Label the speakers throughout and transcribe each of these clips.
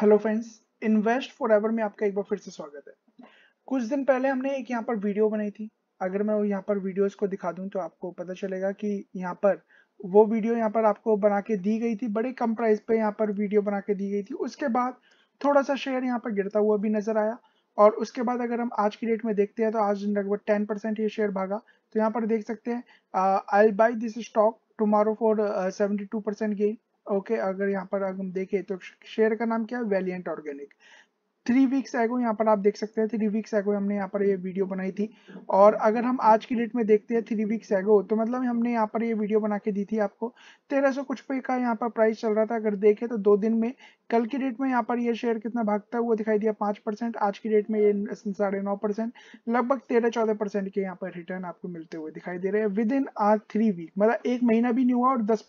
Speaker 1: hello friends invest for ever में आपका एक बार फिर से स्वागत है कुछ दिन पहले हमने एक यहाँ पर वीडियो बनाई थी अगर मैं यहाँ पर वीडियोस को दिखा दूँ तो आपको पता चलेगा कि यहाँ पर वो वीडियो यहाँ पर आपको बना के दी गई थी बड़े कम प्राइस पे यहाँ पर वीडियो बना के दी गई थी उसके बाद थोड़ा सा शेयर यहाँ पर गिरता हुआ भी नजर आया और उसके बाद अगर हम आज की डेट में देखते हैं तो आज लगभग टेन परसेंट ये शेयर भागा तो यहाँ पर देख सकते हैं I buy this stock tomorrow for seventy two percent gain okay okay, अगर यहाँ पर अगर हम देखें तो शेयर का नाम क्या है वेलियंट ऑर्गेनिक थ्री वीक्स एगो यहाँ पर आप देख सकते हैं थ्री वीक्स एगो हमने यहाँ पर ये वीडियो बनाई थी और अगर हम आज की डेट में देखते हैं थ्री वीक्स एगो तो मतलब हमने यहाँ पर ये वीडियो बना के दी थी आपको तेरह सौ कुछ पे का यहाँ पर प्राइस चल रहा था अगर देखें तो दो दिन में कल की डेट में यहाँ पर ये शेयर कितना भागता हुआ दिखाई दिया पाँच परसेंट आज की डेट में ये साढ़े नौ परसेंट लगभग तेरह चौदह परसेंट के यहाँ पर रिटर्न आपको मिलते हुए दिखाई दे रहे हैं within or three week मतलब एक महीना भी नहीं हुआ और दस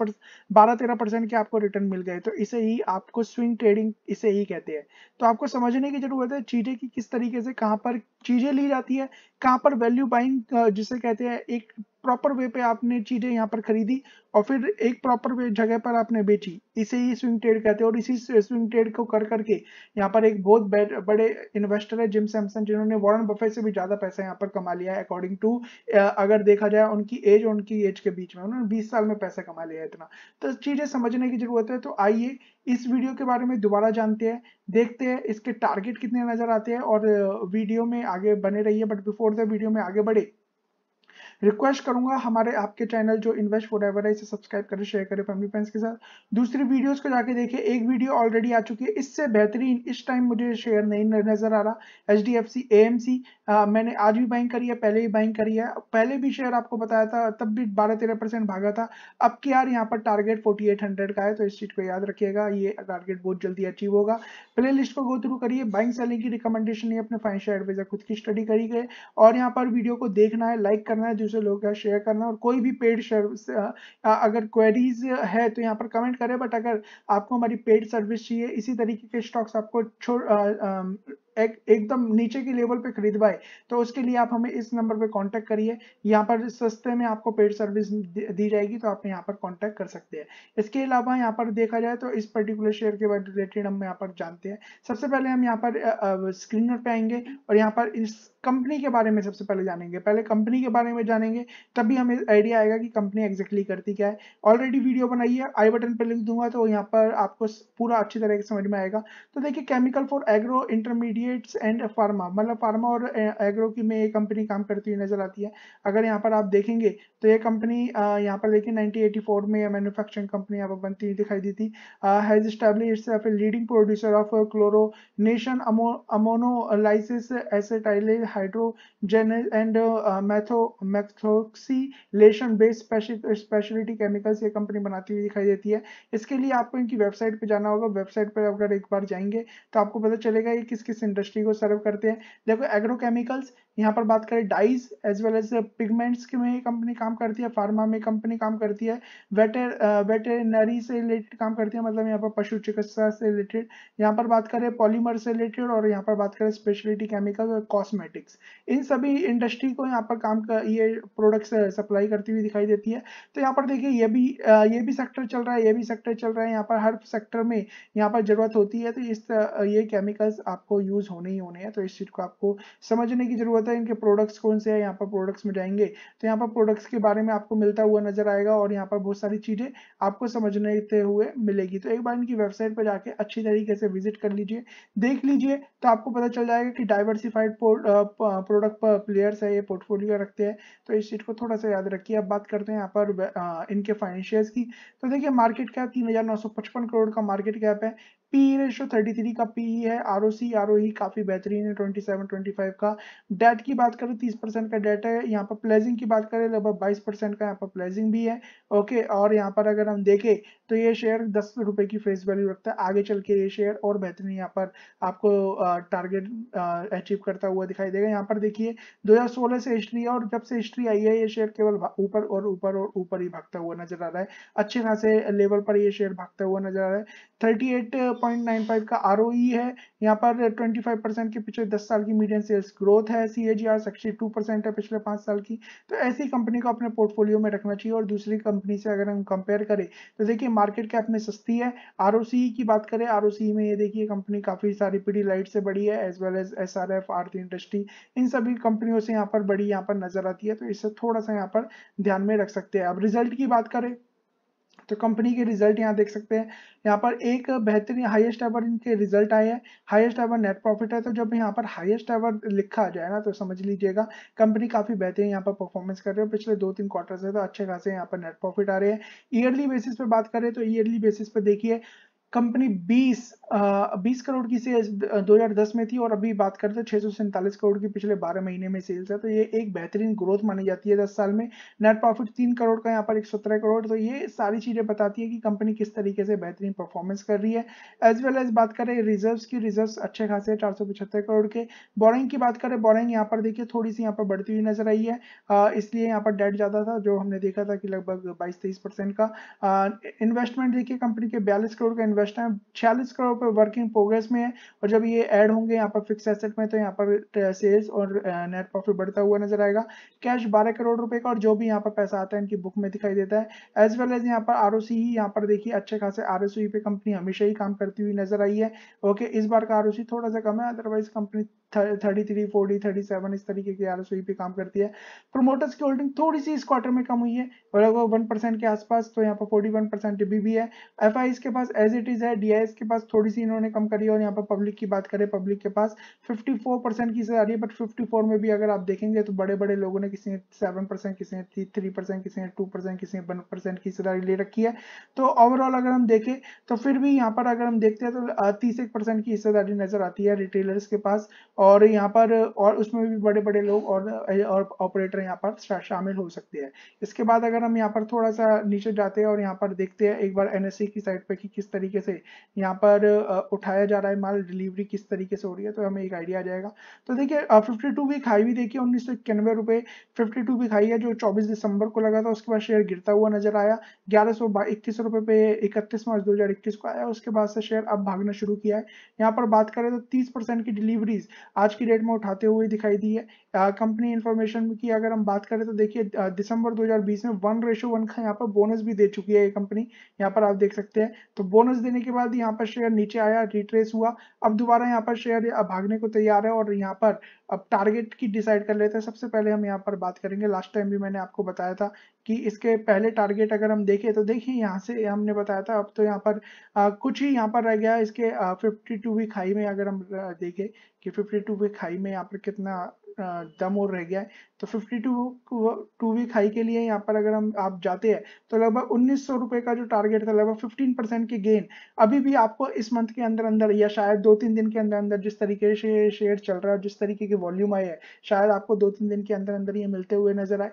Speaker 1: बारह तेरह परसेंट के आपको रिटर्न मिल गए तो इसे ही आपको स्विंग ट्रेडिंग इसे ही कहते हैं तो आपको समझने की जरूरत है चीज़ें की किस तरीके से कहां पर चीज़ें ली जाती है कहां पर वैल्यू बाइंग जिसे कहते हैं एक प्रॉपर वे पे आपने चीजें यहाँ पर खरीदी और फिर एक प्रॉपर वे जगह पर आपने बेची इसे ही स्विंग ट्रेड कहते हैं और इसी स्विंग ट्रेड को कर करके यहाँ पर एक बहुत बड़े इन्वेस्टर है जिम सैमसन जिन्होंने वॉरन बफे से भी ज्यादा पैसा यहाँ पर कमा लिया है अकॉर्डिंग टू अगर देखा जाए उनकी एज और उनकी एज के बीच में उन्होंने बीस साल में पैसा कमा लिया इतना तो चीजें समझने की जरूरत है तो आइए इस वीडियो के बारे में दोबारा जानते हैं देखते हैं इसके टारगेट कितने नजर आते हैं और वीडियो में आगे बने रही बट बिफोर द वीडियो में आगे बढ़े रिक्वेस्ट करूंगा हमारे आपके चैनल जो इन्वेस्ट फॉर एवर है इसे सब्सक्राइब करें शेयर करें फैमिली फ्रेंड्स के साथ दूसरी वीडियोस को जाके देखें एक वीडियो ऑलरेडी आ चुकी है इससे बेहतरीन इस टाइम मुझे शेयर नहीं नजर आ रहा H D F C A M C मैंने आज भी बाइंग करी है पहले भी बाइंग करी है पहले भी शेयर आपको बताया था तब भी बारह तेरह परसेंट भागा था अब की यार यहाँ पर टारगेट फोर्टी एट हंड्रेड का है तो इस चीज़ को याद रखिएगा ये टारगेट बहुत जल्दी अचीव होगा प्ले लिस्ट को गो थ्रू करिए बाइंग सेलिंग की रिकमेंडेशन ये अपने फाइनेंशियल एडवाइजर खुद की स्टडी करी और यहाँ पर वीडियो को देखना है लाइक करना है जो लोग हैं शेयर करना और कोई भी पेड सर्विस अगर क्वेरीज है तो यहाँ पर कमेंट करें बट अगर आपको हमारी पेड सर्विस चाहिए इसी तरीके के स्टॉक्स आपको एक, एकदम नीचे की लेवल पे खरीदवाए तो उसके लिए आप हमें इस नंबर पे कांटेक्ट करिए यहाँ पर सस्ते में आपको पेड सर्विस दी जाएगी तो आप यहाँ पर कांटेक्ट कर सकते हैं इसके अलावा यहाँ पर देखा जाए तो इस पर्टिकुलर शेयर के रिलेटेड हम यहाँ पर जानते हैं सबसे पहले हम यहाँ पर स्क्रीनर पर आएंगे और यहाँ पर इस कंपनी के बारे में सबसे पहले जानेंगे पहले कंपनी के बारे में जानेंगे तभी हमें आइडिया आएगा कि कंपनी एग्जैक्टली करती क्या है ऑलरेडी वीडियो बनाई है आई बटन पर लिख दूंगा तो यहाँ पर आपको पूरा अच्छी तरह से समझ में आएगा तो देखिए chemical for agro intermediate intermediates and pharma मतलब फार्मा और एग्रो की में ये कंपनी काम करती हुई नजर आती है अगर यहाँ पर आप देखेंगे तो ये कंपनी यहाँ पर देखिए 1984 में मैन्युफैक्चरिंग कंपनी यहाँ पर बनती हुई दिखाई दी थी has establish a leading producer of chlorination ammonolysis acetyl hydrogen and metho methoxylation based speciality chemicals ये कंपनी बनाती हुई दिखाई देती है इसके लिए आपको इनकी वेबसाइट पर जाना होगा वेबसाइट पर अगर एक बार जाएंगे तो आपको पता चलेगा ये किस किस इंडस्ट्री को सर्व करते हैं देखो एग्रोकेमिकल्स यहाँ पर बात करें dyes as well as pigments के में कंपनी काम करती है फार्मा में कंपनी काम करती है वेटर वेटेनरी से रिलेटेड काम करती है मतलब यहाँ पर पशु चिकित्सा से रिलेटेड यहाँ पर बात करें पॉलीमर से रिलेटेड और यहाँ पर बात करें स्पेशलिटी केमिकल और कॉस्मेटिक्स इन सभी इंडस्ट्री को यहाँ पर काम कर ये प्रोडक्ट्स सप्लाई करती हुई दिखाई देती है तो यहाँ पर देखिए ये भी ये भी सेक्टर चल रहा है ये भी सेक्टर चल रहा है यहाँ पर हर सेक्टर में यहाँ पर जरूरत होती है तो इस ये केमिकल्स आपको यूज होने ही होने हैं तो इस चीज़ को आपको समझने की जरूरत पता है इनके प्रोडक्ट्स कौन से हैं यहाँ पर प्रोडक्ट्स में जाएंगे तो यहाँ पर प्रोडक्ट्स के बारे में आपको मिलता हुआ नजर आएगा और यहाँ पर बहुत सारी चीज़ें आपको समझने हुए मिलेगी तो एक बार इनकी वेबसाइट पर जाके अच्छी तरीके से विजिट कर लीजिए देख लीजिए तो आपको पता चल जाएगा कि डाइवर्सिफाइड प्रोडक्ट प्लेयर्स है ये पोर्टफोलियो रखते हैं तो इस चीज़ को थोड़ा सा याद रखिए अब बात करते हैं यहाँ पर इनके फाइनेंशियल्स की तो देखिए मार्केट कैप तीन करोड़ का मार्केट कैप है पी रेशो 33 का पी है R O C R O ई काफी बेहतरीन है 27 25 का डेट की बात करें 30 परसेंट का डेट है यहाँ पर प्लेजिंग की बात करें लगभग 22 परसेंट का यहाँ पर प्लेजिंग भी है ओके और यहाँ पर अगर हम देखें तो ये शेयर दस रुपए की फेस वैल्यू रखता है आगे चल के ये शेयर और बेहतरीन यहाँ पर आपको टारगेट अचीव करता हुआ दिखाई देगा यहाँ पर देखिए 2016 से हिस्ट्री है और जब से हिस्ट्री आई है ये शेयर केवल ऊपर और ऊपर और ऊपर ही भागता हुआ नजर आ रहा है अच्छे खासे लेवल पर यह शेयर भागता हुआ नजर आ रहा है थर्टी 0.95 का आर e है यहाँ पर 25 परसेंट के पिछले 10 साल की मीडियम सेल्स ग्रोथ है C A R sixty two percent है पिछले पाँच साल की तो ऐसी कंपनी को अपने पोर्टफोलियो में रखना चाहिए और दूसरी कंपनी से अगर हम कंपेयर करें तो देखिए मार्केट कैप में सस्ती है आर e की बात करें आर e में ये देखिए कंपनी काफ़ी सारी पीढ़ी लाइट से बड़ी है as well as S R F industry इन सभी कंपनियों से यहाँ पर बड़ी यहाँ पर नजर आती है तो इसे थोड़ा सा यहाँ पर ध्यान में रख सकते हैं अब रिजल्ट की बात करें तो कंपनी के रिजल्ट यहाँ देख सकते हैं यहाँ पर एक बेहतरीन हाईएस्ट एवर इनके रिजल्ट आए हैं हाईएस्ट एवर नेट प्रॉफिट है तो जब यहाँ पर हाईएस्ट एवर लिखा जाए ना तो समझ लीजिएगा कंपनी काफी बेहतरीन यहाँ पर परफॉर्मेंस कर रही है पिछले दो तीन क्वार्टर से तो अच्छे खासे यहाँ पर नेट प्रॉफिट आ रहे हैं ईयरली बेसिस पर बात करें तो ईयरली बेसिस पर देखिए कंपनी 20 20 करोड़ की सेल्स 2010 में थी और अभी बात करते हैं छः करोड़ की पिछले 12 महीने में सेल्स है तो ये एक बेहतरीन ग्रोथ मानी जाती है 10 साल में नेट प्रॉफिट 3 करोड़ का यहाँ पर 117 करोड़ तो ये सारी चीज़ें बताती है कि कंपनी किस तरीके से बेहतरीन परफॉर्मेंस कर रही है एज वेल एज बात करें रिजर्व की रिजर्व अच्छे खासे चार करोड़ के बोरिंग की बात करें बोरिंग यहाँ पर देखिए थोड़ी सी यहाँ पर बढ़ती हुई नजर आई है इसलिए यहाँ पर डेट ज़्यादा था जो हमने देखा था कि लगभग बाईस तेईस का इन्वेस्टमेंट देखिए कंपनी के बयालीस करोड़ का इन्वेस्ट अगस्त है छियालीस करोड़ रुपए वर्किंग प्रोग्रेस में है और जब ये ऐड होंगे यहाँ पर फिक्स एसेट में तो यहाँ पर सेल्स और नेट प्रॉफिट बढ़ता हुआ नजर आएगा कैश बारह करोड़ रुपए का और जो भी यहाँ पर पैसा आता है इनकी बुक में दिखाई देता है एज वेल एज यहाँ पर आर ही यहाँ पर देखिए अच्छे खासे आर पे कंपनी हमेशा ही काम करती हुई नजर आई है ओके इस बार का आर थोड़ा सा कम है otherwise company thirty three forty thirty seven इस तरीके की आर पे काम करती है प्रोमोटर्स की होल्डिंग थोड़ी सी इस क्वार्टर में कम हुई है और अगर वन परसेंट के आसपास तो यहाँ पर फोर्टी वन परसेंट भी, भी है एफ आई के पास एज इट इज है डी आई एस के पास थोड़ी सी इन्होंने कम करी है और यहाँ पर पब्लिक की बात करें पब्लिक के पास फिफ्टी फोर परसेंट की आ रही है बट फिफ्टी फोर में भी अगर आप देखेंगे तो बड़े बड़े लोगों ने किसी ने सेवन परसेंट किसी ने थ्री परसेंट किसी ने टू परसेंट किसी ने वन परसेंट की हिस्सेदारी ले रखी है तो ओवरऑल अगर हम देखें तो फिर भी यहाँ पर अगर हम देखते हैं तो तीस एक परसेंट की हिस्सेदारी नजर आती है रिटेलर्स के पास और यहाँ पर और उसमें भी बड़े बड़े लोग और और ऑपरेटर यहाँ पर शामिल हो सकते हैं इसके बाद अगर हम यहाँ पर थोड़ा सा नीचे जाते हैं और यहाँ पर देखते हैं एक बार एन की साइड पर कि किस तरीके से यहाँ पर उठाया जा रहा है माल डिलीवरी किस तरीके से हो रही है तो हमें एक आइडिया आ जाएगा तो देखिए फिफ्टी टू वीक हाई भी देखिए उन्नीस सौ इक्यानवे रुपये फिफ्टी टू वीक हाई है जो चौबीस दिसंबर को लगा था उसके बाद शेयर गिरता हुआ नजर आया ग्यारह सौ इक्कीस रुपये पे इकतीस मार्च दो हजार इक्कीस को आया उसके बाद से शेयर अब भागना शुरू किया है यहाँ पर बात करें तो तीस परसेंट की डिलीवरीज आज की डेट में उठाते हुए दिखाई दी है कंपनी इन्फॉर्मेशन की अगर हम बात करें तो देखिए दिसंबर 2020 में वन रेशो वन का यहाँ पर बोनस भी दे चुकी है ये कंपनी यहाँ पर आप देख सकते हैं तो बोनस देने के बाद यहाँ पर शेयर नीचे आया रिट्रेस हुआ अब दोबारा यहाँ पर शेयर भागने को तैयार है और यहाँ पर अब टारगेट की डिसाइड कर लेते हैं सबसे पहले हम यहाँ पर बात करेंगे लास्ट टाइम भी मैंने आपको बताया था कि इसके पहले टारगेट अगर हम देखें तो देखिए यहाँ से हमने बताया था अब तो यहाँ पर आ, कुछ ही यहाँ पर रह गया इसके फिफ्टी टू वीक हाई में अगर हम देखें कि फिफ्टी टू वीक हाई में यहाँ पर कितना दम और रह गया है तो 52 टू वीक हाई के लिए यहाँ पर अगर हम आप जाते हैं तो लगभग उन्नीस सौ रुपये का जो टारगेट था लगभग 15 परसेंट की गेन अभी भी आपको इस मंथ के अंदर अंदर या शायद दो तीन दिन के अंदर अंदर जिस तरीके से शेयर चल रहा है जिस तरीके की वॉल्यूम आई है शायद आपको दो तीन दिन के अंदर अंदर ये मिलते हुए नजर आए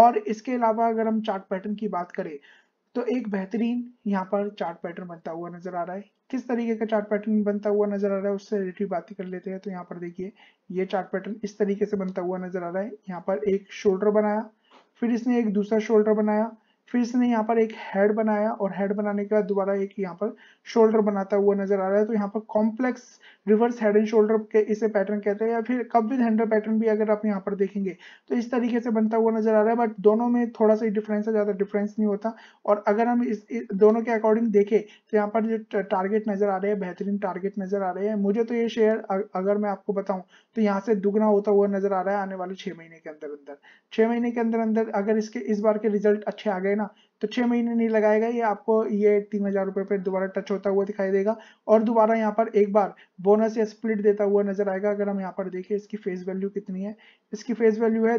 Speaker 1: और इसके अलावा अगर हम चार्ट पैटर्न की बात करें तो एक बेहतरीन यहाँ पर चार्ट पैटर्न बनता हुआ नजर आ रहा है किस तरीके का चार्ट पैटर्न बनता हुआ नजर आ रहा है उससे रिलेटेड बातें कर लेते हैं तो यहाँ पर देखिए ये चार्ट पैटर्न इस तरीके से बनता हुआ नजर आ रहा है यहाँ पर एक शोल्डर बनाया फिर इसने एक दूसरा शोल्डर बनाया फिर इसने यहाँ पर एक हेड बनाया और हेड बनाने के बाद दोबारा एक यहाँ पर शोल्डर बनाता हुआ नजर आ रहा है तो यहाँ पर complex reverse head and shoulder के इसे पैटर्न कहते हैं या फिर कब विद हैंडल पैटर्न भी अगर आप यहाँ पर देखेंगे तो इस तरीके से बनता हुआ नजर आ रहा है बट दोनों में थोड़ा सा डिफरेंस है ज़्यादा डिफरेंस नहीं होता और अगर हम इस, इस दोनों के अकॉर्डिंग देखें तो यहाँ पर जो टारगेट नजर आ रहे हैं बेहतरीन टारगेट नजर आ रहे हैं मुझे तो ये शेयर अगर मैं आपको बताऊँ तो यहाँ से दुगना होता हुआ नजर आ रहा है आने वाले छह महीने के अंदर अंदर छह महीने के अंदर अंदर अगर इसके इस बार के रिजल्ट अच्छे आ गए ना तो छह महीने नहीं लगाएगा ये आपको ये तीन हज़ार रुपए पर दोबारा टच होता हुआ दिखाई देगा और दोबारा यहाँ पर एक बार बोनस या स्प्लिट देता हुआ नजर आएगा अगर हम यहाँ पर देखें इसकी फेस वैल्यू कितनी है इसकी फेस वैल्यू है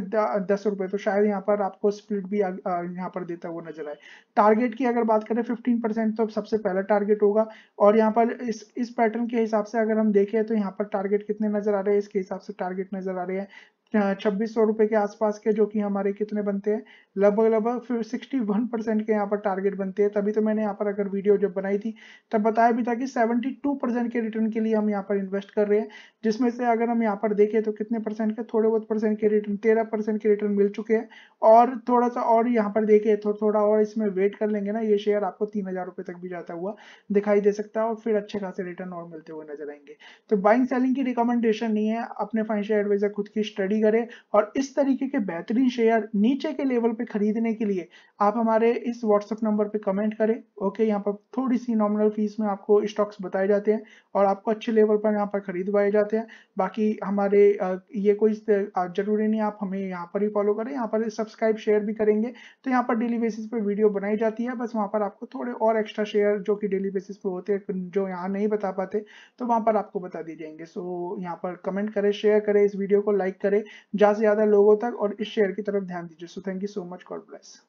Speaker 1: दस रुपए तो शायद यहाँ पर आपको स्प्लिट भी यहाँ पर देता हुआ नजर आए टारगेट की अगर बात करें फिफ्टीन तो सबसे पहला टारगेट होगा और यहाँ पर इस इस पैटर्न के हिसाब से अगर हम देखें तो यहाँ पर टारगेट कितने नजर आ रहे हैं इसके हिसाब से टारगेट नजर आ रहे हैं छब्बीस सौ रुपए के आसपास के जो कि हमारे कितने बनते हैं लगभग लगभग सिक्सटी वन परसेंट के यहाँ पर टारगेट बनते हैं तभी तो मैंने यहाँ पर अगर वीडियो जब बनाई थी तब बताया भी था कि सेवेंटी टू परसेंट के रिटर्न के लिए हम यहाँ पर इन्वेस्ट कर रहे हैं जिसमें से अगर हम यहाँ पर देखें तो कितने परसेंट के थोड़े बहुत परसेंट के रिटर्न तेरह परसेंट के रिटर्न मिल चुके हैं और थोड़ा सा और यहाँ पर देखे तो थोड़ा और इसमें वेट कर लेंगे ना ये शेयर आपको तीन हजार रुपये तक भी जाता हुआ दिखाई दे सकता है और फिर अच्छे खासे रिटर्न और मिलते हुए नजर आएंगे तो बाइंग सेलिंग की रिकमेंडेशन नहीं है अपने फाइनेंशियल एडवाइजर खुद की स्टडी खरीदारी करें और इस तरीके के बेहतरीन शेयर नीचे के लेवल पे खरीदने के लिए आप हमारे इस व्हाट्सएप नंबर पे कमेंट करें ओके यहाँ पर थोड़ी सी नॉमिनल फीस में आपको स्टॉक्स बताए जाते हैं और आपको अच्छे लेवल पर यहाँ पर खरीदवाए जाते हैं बाकी हमारे ये कोई जरूरी नहीं आप हमें यहाँ पर ही फॉलो करें यहाँ पर सब्सक्राइब शेयर भी करेंगे तो यहाँ पर डेली बेसिस पर वीडियो बनाई जाती है बस वहाँ पर आपको थोड़े और एक्स्ट्रा शेयर जो कि डेली बेसिस पर होते हैं जो यहाँ नहीं बता पाते तो वहाँ पर आपको बता दिए जाएंगे सो यहाँ पर कमेंट करें शेयर करें इस वीडियो को लाइक करें ज़्यादा से ज़्यादा लोगों तक और इस शेयर की तरफ ध्यान दीजिए so thank you so much God bless